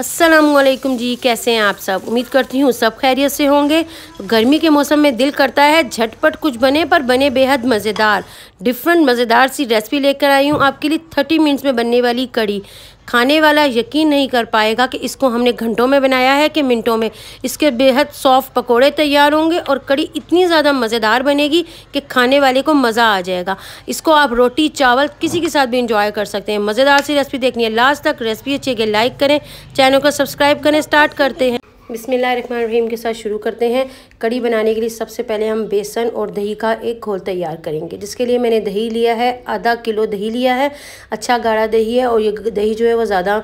असलम जी कैसे हैं आप सब उम्मीद करती हूँ सब खैरियत से होंगे तो गर्मी के मौसम में दिल करता है झटपट कुछ बने पर बने बेहद मज़ेदार डिफरेंट मज़ेदार सी रेसिपी लेकर आई हूँ आपके लिए थर्टी मिनट्स में बनने वाली कड़ी खाने वाला यकीन नहीं कर पाएगा कि इसको हमने घंटों में बनाया है कि मिनटों में इसके बेहद सॉफ्ट पकोड़े तैयार होंगे और कड़ी इतनी ज़्यादा मज़ेदार बनेगी कि खाने वाले को मज़ा आ जाएगा इसको आप रोटी चावल किसी के साथ भी इंजॉय कर सकते हैं मज़ेदार सी रेसिपी देखनी है लास्ट तक रेसिपी अच्छी लाइक करें चैनल को सब्सक्राइब करें स्टार्ट करते हैं बिसमीम के साथ शुरू करते हैं कड़ी बनाने के लिए सबसे पहले हम बेसन और दही का एक घोल तैयार करेंगे जिसके लिए मैंने दही लिया है आधा किलो दही लिया है अच्छा गाढ़ा दही है और ये दही जो है वो ज़्यादा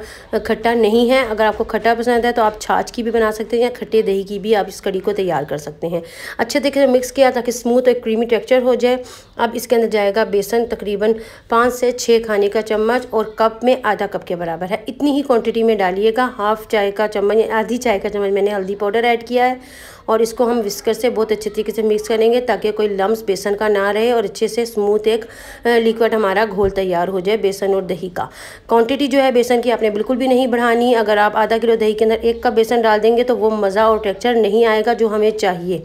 खट्टा नहीं है अगर आपको खट्टा पसंद है तो आप छाछ की भी बना सकते हैं या खट्टे दही की भी आप इस कड़ी को तैयार कर सकते हैं अच्छे तरीके से मिक्स किया ताकि स्मूथ और क्रीमी टेक्चर हो जाए अब इसके अंदर जाएगा बेसन तकरीबन पाँच से छः खाने का चम्मच और कप में आधा कप के बराबर है इतनी ही क्वान्टिटी में डालिएगा हाफ चाय का चम्मच या आधी चाय का चम्मच मैंने हल्दी पाउडर ऐड किया है और इसको हम विस्कर से बहुत अच्छे तरीके से मिक्स करेंगे ताकि कोई लम्ब बेसन का ना रहे और अच्छे से स्मूथ एक लिक्विड हमारा घोल तैयार हो जाए बेसन और दही का क्वांटिटी जो है बेसन की आपने बिल्कुल भी नहीं बढ़ानी अगर आप आधा किलो दही के अंदर एक कप बेसन डाल देंगे तो वो मज़ा और टेक्चर नहीं आएगा जो हमें चाहिए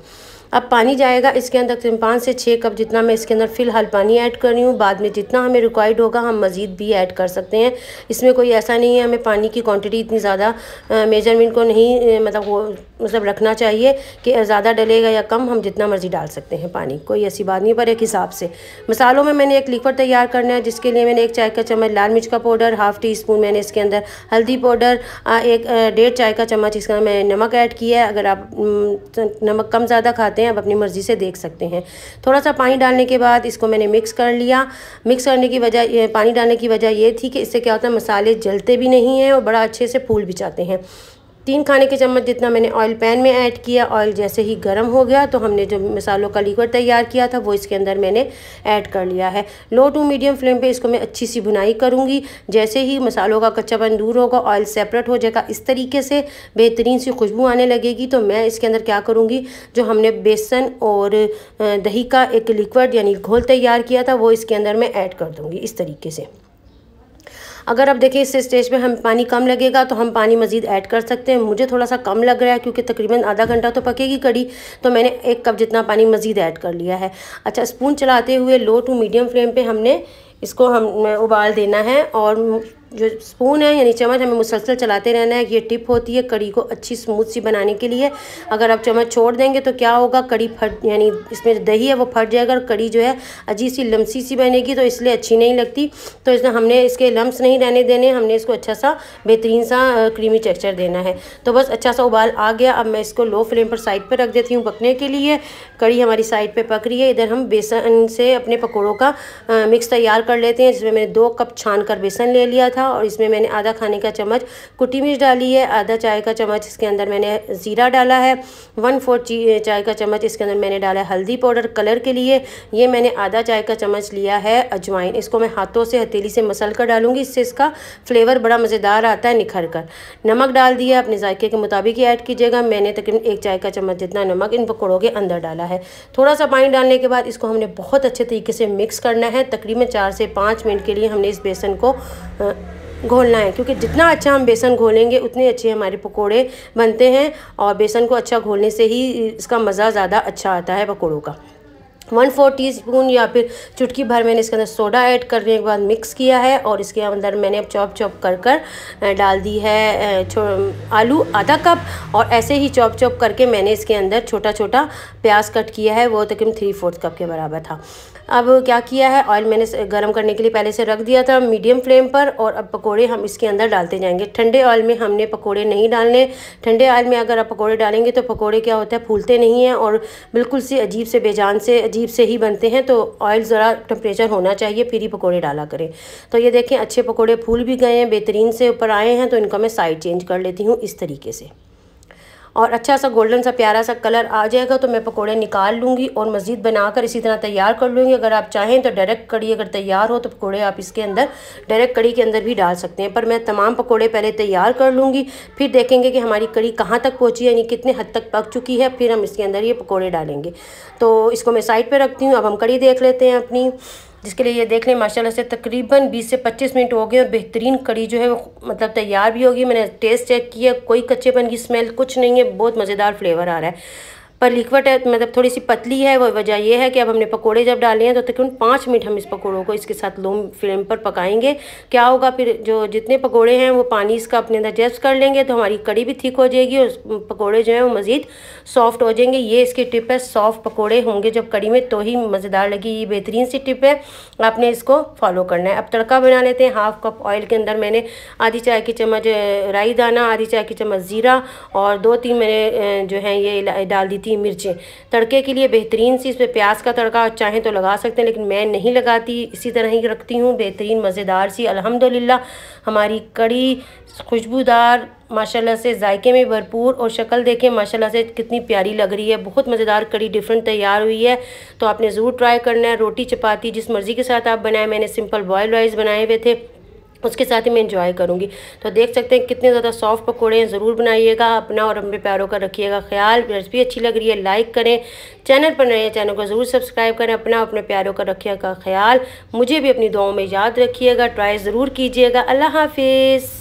अब पानी जाएगा इसके अंदर तकरीबन पाँच से छः कप जितना मैं इसके अंदर फ़िलहाल पानी ऐड कर रही हूँ बाद में जितना हमें रिक्वायर्ड होगा हम मज़ीद भी ऐड कर सकते हैं इसमें कोई ऐसा नहीं है हमें पानी की क्वांटिटी इतनी ज़्यादा मेजरमेंट को नहीं मतलब मतलब रखना चाहिए कि ज़्यादा डलेगा या कम हम जितना मर्ज़ी डाल सकते हैं पानी कोई ऐसी बात नहीं पर एक हिसाब से मसालों में मैंने एक लिक्वर तैयार करना है जिसके लिए मैंने एक चाय का चम्मच लाल मिर्च का पाउडर हाफ़ टी स्पून मैंने इसके अंदर हल्दी पाउडर एक डेढ़ चाय का चम्मच इसका मैं नमक ऐड किया है अगर आप नमक कम ज़्यादा खाते हैं आप अपनी मर्ज़ी से देख सकते हैं थोड़ा सा पानी डालने के बाद इसको मैंने मिक्स कर लिया मिक्स करने की वजह पानी डालने की वजह यह थी कि इससे क्या होता है मसाले जलते भी नहीं हैं और बड़ा अच्छे से फूल भी जाते हैं तीन खाने के चम्मच जितना मैंने ऑयल पैन में ऐड किया ऑयल जैसे ही गर्म हो गया तो हमने जो मसालों का लीवर तैयार किया था वो इसके अंदर मैंने ऐड कर लिया है लो टू मीडियम फ्लेम पे इसको मैं अच्छी सी भुनाई करूँगी जैसे ही मसालों का कच्चापन दूर होगा ऑयल सेपरेट हो जाएगा इस तरीके से बेहतरीन सी खुशबू आने लगेगी तो मैं इसके अंदर क्या करूँगी जो हमने बेसन और दही का एक लिक्वड यानी घोल तैयार किया था वो इसके अंदर मैं ऐड कर दूँगी इस तरीके से अगर आप देखें इस स्टेज पे हम पानी कम लगेगा तो हम पानी मज़ीद ऐड कर सकते हैं मुझे थोड़ा सा कम लग रहा है क्योंकि तकरीबन आधा घंटा तो पकेगी कड़ी तो मैंने एक कप जितना पानी मज़ीद ऐड कर लिया है अच्छा स्पून चलाते हुए लो टू मीडियम फ्लेम पर हमने इसको हम उबाल देना है और जो स्पून है यानी चम्मच हमें मुसलसल चलाते रहना है ये टिप होती है कड़ी को अच्छी स्मूथ सी बनाने के लिए अगर आप चम्मच छोड़ देंगे तो क्या होगा कड़ी फट यानी इसमें दही है वो फट जाएगा और कड़ी जो है अजीब सी लम्सी सी बनेगी तो इसलिए अच्छी नहीं लगती तो इसने हमने इसके लम्स नहीं रहने देने हमने इसको अच्छा सा बेहतरीन सा क्रीमी टेक्स्चर देना है तो बस अच्छा सा उबाल आ गया अब मैं इसको लो फ्लेम पर साइड पर रख देती हूँ पकने के लिए कड़ी हमारी साइड पर पक रही है इधर हम बेसन से अपने पकौड़ों का मिक्स तैयार कर लेते हैं जिसमें मैंने दो कप छान कर बेसन ले लिया था था और इसमें मैंने आधा खाने का चम्मच कुटी मिर्च डाली है आधा चाय का चम्मच इसके अंदर मैंने ज़ीरा डाला है वन फोर्थ चाय का चम्मच इसके अंदर मैंने डाला है हल्दी पाउडर कलर के लिए ये मैंने आधा चाय का चम्मच लिया है अजवाइन इसको मैं हाथों से हथेली से मसल कर डालूंगी इससे इसका फ्लेवर बड़ा मज़ेदार आता है निखर कर नमक डाल दिया अपने जायके के मुताबिक ही ऐड कीजिएगा मैंने तकरीबन एक चाय का चम्मच जितना नमक इन पकौड़ों के अंदर डाला है थोड़ा सा पानी डालने के बाद इसको हमने बहुत अच्छे तरीके से मिक्स करना है तकरीबन चार से पाँच मिनट के लिए हमने इस बेसन को घोलना है क्योंकि जितना अच्छा हम बेसन घोलेंगे उतने अच्छे हमारे पकोड़े बनते हैं और बेसन को अच्छा घोलने से ही इसका मज़ा ज़्यादा अच्छा आता है पकौड़ों का वन फोर टी स्पून या फिर चुटकी भर मैंने इसके अंदर सोडा ऐड करने के बाद मिक्स किया है और इसके अंदर मैंने अब चॉप चॉप कर कर डाल दी है आलू आधा कप और ऐसे ही चॉप चॉप करके मैंने इसके अंदर छोटा छोटा प्याज कट किया है वो तकरीबन थ्री फोर्थ कप के बराबर था अब क्या किया है ऑयल मैंने गर्म करने के लिए पहले से रख दिया था मीडियम फ्लेम पर और अब पकोड़े हम इसके अंदर डालते जाएंगे ठंडे ऑयल में हमने पकोड़े नहीं डालने ठंडे ऑयल में अगर आप पकोड़े डालेंगे तो पकोड़े क्या होता है फूलते नहीं हैं और बिल्कुल सी अजीब से बेजान से अजीब अजीब से ही बनते हैं तो ऑयल ज़रा टेम्परेचर होना चाहिए फिर ही पकौड़े डाला करें तो ये देखें अच्छे पकौड़े फूल भी गए हैं बेहतरीन से ऊपर आए हैं तो इनको मैं साइड चेंज कर लेती हूँ इस तरीके से और अच्छा सा गोल्डन सा प्यारा सा कलर आ जाएगा तो मैं पकोड़े निकाल लूँगी और मज़ीद बनाकर इसी तरह तैयार कर लूँगी अगर आप चाहें तो डायरेक्ट कड़ी अगर तैयार हो तो पकोड़े आप इसके अंदर डायरेक्ट कड़ी के अंदर भी डाल सकते हैं पर मैं तमाम पकोड़े पहले तैयार कर लूँगी फिर देखेंगे कि हमारी कड़ी कहाँ तक पहुँची यानी कितने हद तक पक चुकी है फिर हम इसके अंदर ये पकौड़े डालेंगे तो इसको मैं साइड पर रखती हूँ अब हम कड़ी देख लेते हैं अपनी जिसके लिए ये देख लें माशाला से तकरीबन 20 से 25 मिनट हो गए और बेहतरीन कड़ी जो है मतलब तैयार भी होगी मैंने टेस्ट चेक किया कोई कच्चेपन की स्मेल कुछ नहीं है बहुत मज़ेदार फ्लेवर आ रहा है पर लिक्विड मतलब थोड़ी सी पतली है वो वजह यह है कि अब हमने पकोड़े जब डाले हैं तो तकरीबन पाँच मिनट हम इस पकोड़ों को इसके साथ लो फ्लेम पर पकाएंगे क्या होगा फिर जो जितने पकोड़े हैं वो पानी इसका अपने अंदर जेस्ट कर लेंगे तो हमारी कड़ी भी ठीक हो जाएगी और पकौड़े जो हैं वो मज़ीद सॉफ्ट हो जाएंगे ये इसकी टिप है सॉफ्ट पकौड़े होंगे जब कड़ी में तो ही मज़ेदार लगी ये बेहतरीन सी टिप है आपने इसको फॉलो करना है अब तड़का बना लेते हैं हाफ कप ऑयल के अंदर मैंने आधी चाय की चम्मच राई दाना आधी चाय की चम्मच ज़ीरा और दो तीन मैंने जो है ये डाल दी थी थी मिर्चें तड़के के लिए बेहतरीन सी इस पर प्याज का तड़का चाहें तो लगा सकते हैं लेकिन मैं नहीं लगाती इसी तरह ही रखती हूँ बेहतरीन मज़ेदार सी अल्हम्दुलिल्लाह हमारी कड़ी खुशबूदार माशाल्लाह से जायके में भरपूर और शक्ल देखें माशाल्लाह से कितनी प्यारी लग रही है बहुत मज़ेदार कड़ी डिफरेंट तैयार हुई है तो आपने ज़रूर ट्राई करना है रोटी चपाती जिस मर्ज़ी के साथ आप बनाएं मैंने सिंपल बॉयल राइस बनाए हुए थे उसके साथ ही मैं इंजॉय करूँगी तो देख सकते हैं कितने ज़्यादा सॉफ्ट पकौड़े हैं ज़रूर बनाइएगा अपना और अपने प्यारों का रखिएगा ख्याल रेसिपी अच्छी लग रही है लाइक करें चैनल पर नए चैनल को ज़रूर सब्सक्राइब करें अपना अपने प्यारों का रखिएगा ख्याल मुझे भी अपनी दुआओं में याद रखिएगा ट्राई ज़रूर कीजिएगा अल्लाह हाफिज़